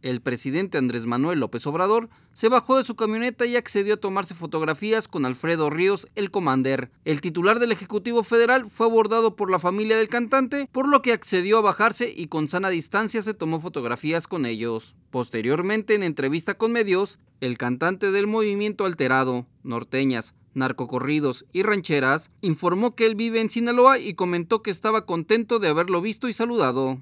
El presidente Andrés Manuel López Obrador se bajó de su camioneta y accedió a tomarse fotografías con Alfredo Ríos, el comander. El titular del Ejecutivo Federal fue abordado por la familia del cantante, por lo que accedió a bajarse y con sana distancia se tomó fotografías con ellos. Posteriormente, en entrevista con medios, el cantante del movimiento alterado, Norteñas, narcocorridos y rancheras, informó que él vive en Sinaloa y comentó que estaba contento de haberlo visto y saludado.